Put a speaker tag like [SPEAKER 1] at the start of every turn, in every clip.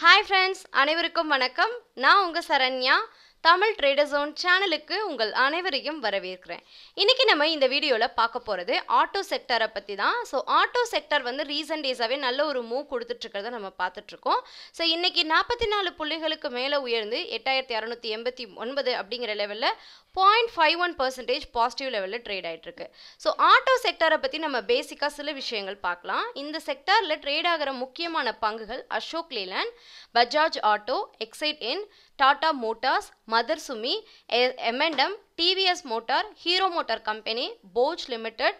[SPEAKER 1] hi friends அனைவருக்கும் வணக்கம் நான் உங்கள் சரண்யா தமிழ் ட்ரேடர் ஜோன் சேனலுக்கு உங்கள் அனைவரையும் வரவேற்கிறேன் இன்றைக்கி நம்ம இந்த வீடியோவில் பார்க்க போகிறது ஆட்டோ செக்டரை பற்றி தான் ஸோ ஆட்டோ செக்டர் வந்து ரீசன்ட் டேஸாகவே நல்ல ஒரு மூவ் கொடுத்துட்ருக்கிறத நம்ம பார்த்துட்ருக்கோம் ஸோ இன்றைக்கி நாற்பத்தி நாலு புள்ளிகளுக்கு மேலே உயர்ந்து எட்டாயிரத்தி இரநூத்தி எண்பத்தி ஒன்பது அப்படிங்கிற லெவலில் point five one percentage positive லெவலில் ட்ரேட் ஆகிட்டுருக்கு ஸோ ஆட்டோ செக்டரை பற்றி நம்ம பேசிக்காக சில விஷயங்கள் பார்க்கலாம் இந்த செக்டரில் ட்ரேட் ஆகிற முக்கியமான பங்குகள் Ashok Layland Bajaj auto excite in Tata motors mother Sumi M and M T V S motor hero motor company ಬೋಜ್ limited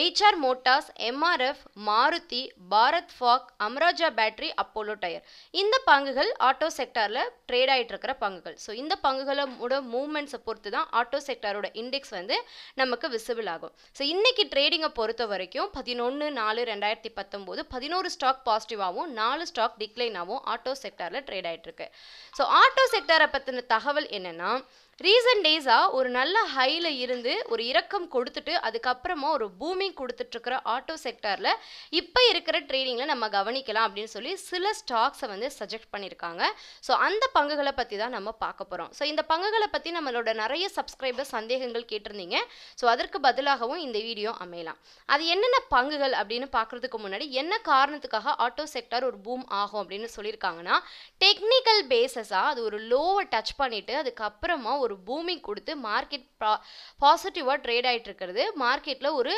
[SPEAKER 1] எயிச்ஆர் Motors MRF Maruti Bharat fog Amara Raja battery Apollo tyre இந்த பங்குகள் ஆட்டோ செக்டாரில் ட்ரேட் ஆகிட்டு இருக்கிற பங்குகள் ஸோ இந்த பங்குகளோட மூவ்மெண்ட்ஸை பொறுத்து தான் ஆட்டோ செக்டாரோட இண்டெக்ஸ் வந்து நமக்கு விசிபிள் ஆகும் ஸோ இன்றைக்கி ட்ரேடிங்கை பொறுத்த வரைக்கும் பதினொன்று நாலு ரெண்டாயிரத்தி பத்தொம்போது பதினோரு ஸ்டாக் பாசிட்டிவாகவும் நாலு ஸ்டாக் டிக்ளைனாகவும் ஆட்டோ செக்டாரில் ட்ரேட் ஆகிட்டு இருக்கு ஸோ ஆட்டோ செக்டாரை பற்றின தகவல் என்னென்னா ரீசன்ட் டேஸாக ஒரு நல்ல ஹையில் இருந்து ஒரு இறக்கம் கொடுத்துட்டு அதுக்கப்புறமா ஒரு பூமிங் கொடுத்துட்ருக்கிற ஆட்டோ செக்டரில் இப்போ இருக்கிற ட்ரேடிங்கில் நம்ம கவனிக்கலாம் அப்படின்னு சொல்லி சில ஸ்டாக்ஸை வந்து சஜெக்ட் பண்ணியிருக்காங்க ஸோ அந்த பங்குகளை பற்றி தான் நம்ம பார்க்க போகிறோம் ஸோ இந்த பங்குகளை பற்றி நம்மளோட நிறைய சப்ஸ்கிரைபர் சந்தேகங்கள் கேட்டிருந்தீங்க ஸோ அதற்கு பதிலாகவும் இந்த வீடியோ அமையலாம் அது என்னென்ன பங்குகள் அப்படின்னு பார்க்குறதுக்கு முன்னாடி என்ன காரணத்துக்காக ஆட்டோ செக்டர் ஒரு பூம் ஆகும் அப்படின்னு சொல்லியிருக்காங்கன்னா டெக்னிக்கல் பேஸஸாக அது ஒரு லோவை டச் பண்ணிவிட்டு அதுக்கப்புறமா ஒரு ஒரு பூமிங் கொடுத்து மார்க்கெட் பா பாசிட்டிவாக ட்ரேட் ஆகிட்டு இருக்கிறது மார்க்கெட்டில் ஒரு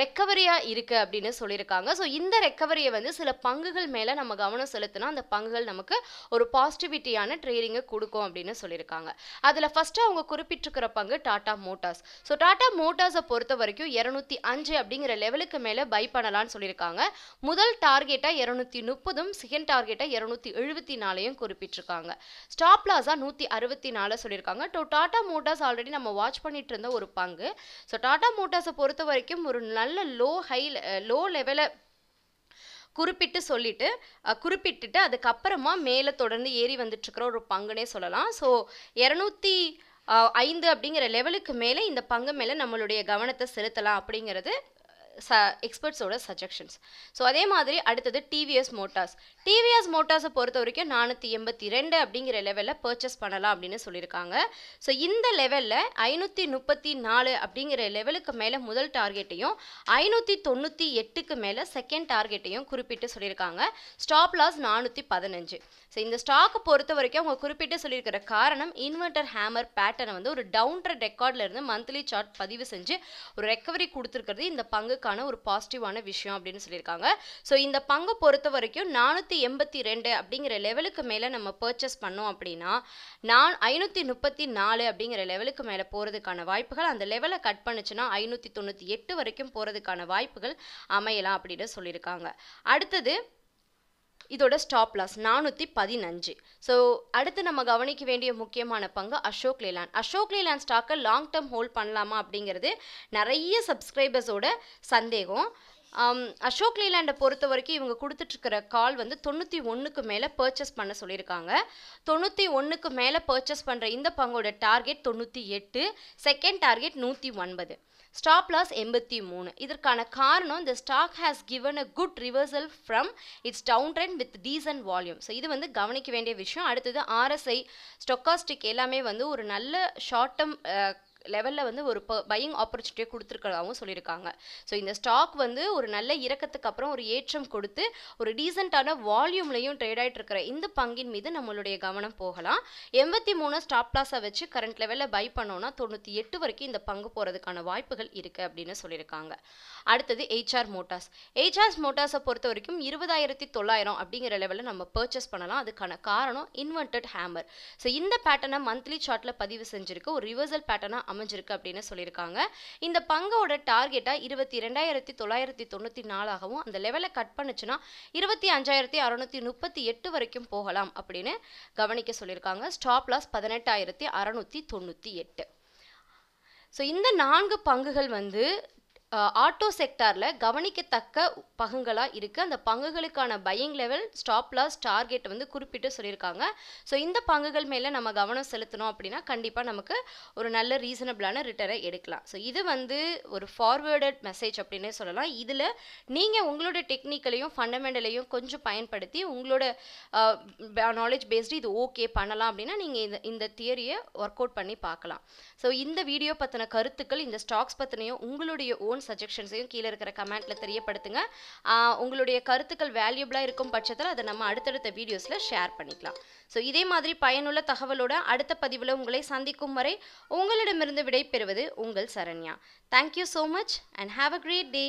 [SPEAKER 1] ரெக்கவரியாக இருக்குது அப்படின்னு சொல்லியிருக்காங்க ஸோ இந்த ரெக்கவரியை வந்து சில பங்குகள் மேலே நம்ம கவனம் செலுத்தினா அந்த பங்குகள் நமக்கு ஒரு பாசிட்டிவிட்டியான ட்ரேடிங்கை கொடுக்கும் அப்படின்னு சொல்லியிருக்காங்க அதில் ஃபஸ்ட்டு அவங்க குறிப்பிட்டிருக்கிற பங்கு டாடா மோட்டார்ஸ் ஸோ டாடா மோட்டார்ஸை பொறுத்த வரைக்கும் இரநூத்தி அஞ்சு அப்படிங்கிற லெவலுக்கு மேலே பை பண்ணலான்னு சொல்லியிருக்காங்க முதல் டார்கெட்டாக இரநூத்தி முப்பதும் செகண்ட் டார்கெட்டாக இரநூத்தி எழுபத்தி நாலையும் குறிப்பிட்டிருக்காங்க ஸ்டாப் லாஸாக நூற்றி அறுபத்தி நாலு சொல்லியிருக்காங்க டாடா மோட்டார்ஸ் ஆல்ரெடி நம்ம வாட்ச் பண்ணிட்டு இருந்த ஒரு பங்கு ஸோ டாடா மோட்டார்ஸை பொறுத்த வரைக்கும் ஒரு நல்ல லோ ஹை லோ லெவலை குறிப்பிட்டு சொல்லிட்டு குறிப்பிட்டுட்டு அதுக்கப்புறமா மேலே தொடர்ந்து ஏறி வந்துட்டுருக்கிற ஒரு பங்குனே சொல்லலாம் ஸோ இரநூத்தி ஐந்து அப்படிங்கிற லெவலுக்கு மேலே இந்த பங்கு மேலே நம்மளுடைய கவனத்தை செலுத்தலாம் அப்படிங்கிறது ச எக்ஸ்பர்ட்ஸோட சஜஷன்ஸ் ஸோ அதே மாதிரி அடுத்தது டிவிஎஸ் மோட்டார்ஸ் டிவிஎஸ் மோட்டார்ஸை பொறுத்த வரைக்கும் நானூற்றி எண்பத்தி ரெண்டு அப்படிங்கிற லெவலில் பர்ச்சேஸ் பண்ணலாம் அப்படின்னு சொல்லியிருக்காங்க ஸோ இந்த லெவலில் ஐநூற்றி முப்பத்தி நாலு அப்படிங்கிற லெவலுக்கு மேலே முதல் டார்கெட்டையும் ஐநூற்றி தொண்ணூற்றி எட்டுக்கு மேலே செகண்ட் டார்கெட்டையும் குறிப்பிட்டு சொல்லியிருக்காங்க ஸ்டாப் லாஸ் நானூற்றி பதினஞ்சு ஸோ இந்த ஸ்டாக்கை பொறுத்த வரைக்கும் அவங்க குறிப்பிட்டு சொல்லியிருக்கிற காரணம் இன்வெர்டர் ஹேமர் பேட்டர்னை வந்து ஒரு டவுன் ட்ரெட் ரெக்கார்ட்லேருந்து மந்த்லி சார்ட் பதிவு செஞ்சு ஒரு ரெக்கவரி கொடுத்துருக்கிறது இந்த பங்குக்கான ஒரு பாசிட்டிவான விஷயம் அப்படின்னு சொல்லியிருக்காங்க ஸோ இந்த பங்கை பொறுத்த வரைக்கும் நானூற்றி எண்பத்தி ரெண்டு அப்படிங்கிற லெவலுக்கு மேலே நம்ம பர்ச்சேஸ் பண்ணோம் அப்படின்னா நான் ஐநூற்றி முப்பத்தி நாலு அப்படிங்கிற லெவலுக்கு மேலே போகிறதுக்கான வாய்ப்புகள் அந்த லெவலை கட் பண்ணுச்சுன்னா ஐநூற்றி தொண்ணூற்றி எட்டு வரைக்கும் போகிறதுக்கான வாய்ப்புகள் அமையலாம் அப்படின்னு சொல்லியிருக்காங்க அடுத்தது இதோட ஸ்டாப் லாஸ் நானூற்றி பதினஞ்சு ஸோ அடுத்து நம்ம கவனிக்க வேண்டிய முக்கியமான பங்கு அசோக் லேலாண்ட் அசோக் லேலாண்ட் ஸ்டாக்கை லாங் டேர்ம் ஹோல்ட் பண்ணலாமா அப்படிங்கிறது நிறைய சப்ஸ்கிரைபர்ஸோட சந்தேகம் அசோக் லீலாண்டை பொறுத்த வரைக்கும் இவங்க கொடுத்துட்ருக்கிற கால் வந்து தொண்ணூற்றி ஒன்றுக்கு மேலே பர்ச்சேஸ் பண்ண சொல்லியிருக்காங்க தொண்ணூற்றி ஒன்றுக்கு மேலே பர்ச்சேஸ் பண்ணுற இந்த பங்கோட டார்கெட் தொண்ணூற்றி எட்டு செகண்ட் டார்கெட் நூற்றி ஒன்பது ஸ்டாப் லாஸ் எண்பத்தி மூணு இதற்கான காரணம் இந்த stock has given a good reversal from its down trend with decent volume so இது வந்து கவனிக்க வேண்டிய விஷயம் அடுத்தது ஆர்எஸ்ஐ ஸ்டொக்காஸ்டிக் எல்லாமே வந்து ஒரு நல்ல ஷார்ட் டேர்ம் லெவலில் வந்து ஒரு பையிங் ஆப்பர்ச்சுனிட்டியை கொடுத்துருக்கதாகவும் சொல்லியிருக்காங்க ஸோ இந்த ஸ்டாக் வந்து ஒரு நல்ல இறக்கத்துக்கு அப்புறம் ஒரு ஏற்றம் கொடுத்து ஒரு டீசெண்டான வால்யூம்லையும் ட்ரேட் ஆகிட்டு இருக்கிற இந்த பங்கின் மீது நம்மளுடைய கவனம் போகலாம் எண்பத்தி மூணு ஸ்டாப் லாஸை வச்சு கரண்ட் லெவலில் பை பண்ணோன்னா தொண்ணூற்றி எட்டு வரைக்கும் இந்த பங்கு போகிறதுக்கான வாய்ப்புகள் இருக்குது அப்படின்னு சொல்லியிருக்காங்க அடுத்தது ஹெச்ஆர் மோட்டார்ஸ் ஹெச்ஆர் மோட்டார்ஸை பொறுத்த வரைக்கும் இருபதாயிரத்தி தொள்ளாயிரம் அப்படிங்கிற லெவலில் நம்ம பர்ச்சேஸ் பண்ணலாம் அதுக்கான காரணம் இன்வெர்டட் ஹேமர் ஸோ இந்த பேட்டர்னை மந்த்லி சார்ட்டில் பதிவு செஞ்சுருக்கு ஒரு ரிவர்சல் பேட்டர்னாக அமைஞ்சிருக்கு அப்படின்னு சொல்லியிருக்காங்க இந்த பங்கோட டார்கெட்டாக இருபத்தி ரெண்டாயிரத்தி தொள்ளாயிரத்தி தொண்ணூற்றி நாலாகவும் அந்த லெவலை கட் பண்ணுச்சுன்னா இருபத்தி அஞ்சாயிரத்தி அறநூற்றி முப்பத்தி எட்டு வரைக்கும் போகலாம் அப்படின்னு கவனிக்க சொல்லியிருக்காங்க ஸ்டாப் லாஸ் பதினெட்டாயிரத்தி அறநூற்றி தொண்ணூற்றி எட்டு ஸோ இந்த நான்கு பங்குகள் வந்து ஆட்டோ செக்டாரில் கவனிக்கத்தக்க பங்குகளாக இருக்குது அந்த பங்குகளுக்கான buying level stop loss target வந்து குறிப்பிட்டு சொல்லியிருக்காங்க ஸோ இந்த பங்குகள் மேலே நம்ம கவனம் செலுத்தணும் அப்படின்னா கண்டிப்பாக நமக்கு ஒரு நல்ல ரீசனபிளான ரிட்டரை எடுக்கலாம் ஸோ இது வந்து ஒரு ஃபார்வேர்டட் மெசேஜ் அப்படின்னே சொல்லலாம் இதில் நீங்கள் உங்களோட டெக்னிக்கலையும் ஃபண்டமெண்டலையும் கொஞ்சம் பயன்படுத்தி உங்களோட நாலேஜ் பேஸ்டு இது ஓகே பண்ணலாம் அப்படின்னா நீங்கள் இந்த இந்த தியரியை ஒர்க் அவுட் பண்ணி பார்க்கலாம் ஸோ இந்த வீடியோ பற்றின கருத்துக்கள் இந்த ஸ்டாக்ஸ் பற்றினையும் உங்களுடைய ஓன் சஜெக்ஷன்ஸையும் சஜஷன்ஸையும் கீழே இருக்கிற கமெண்ட்டில் தெரியப்படுத்துங்க உங்களுடைய கருத்துக்கள் வேல்யூபிளாக இருக்கும் பட்சத்தில் அதை நம்ம அடுத்தடுத்த வீடியோஸில் ஷேர் பண்ணிக்கலாம் ஸோ இதே மாதிரி பயனுள்ள தகவலோட அடுத்த பதிவில் உங்களை சந்திக்கும் வரை உங்களிடமிருந்து விடை பெறுவது உங்கள் Saranya thank you so much and have a great day